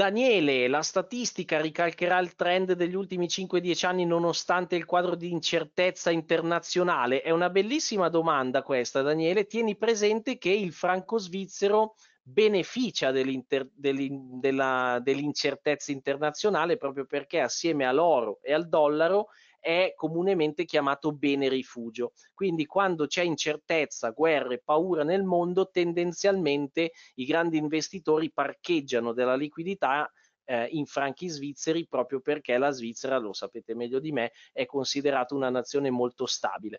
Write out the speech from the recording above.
Daniele, la statistica ricalcherà il trend degli ultimi 5-10 anni nonostante il quadro di incertezza internazionale? È una bellissima domanda questa, Daniele. Tieni presente che il franco svizzero beneficia dell'incertezza internazionale proprio perché assieme all'oro e al dollaro è comunemente chiamato bene rifugio. Quindi quando c'è incertezza, guerra e paura nel mondo, tendenzialmente i grandi investitori parcheggiano della liquidità eh, in franchi svizzeri proprio perché la Svizzera, lo sapete meglio di me, è considerata una nazione molto stabile.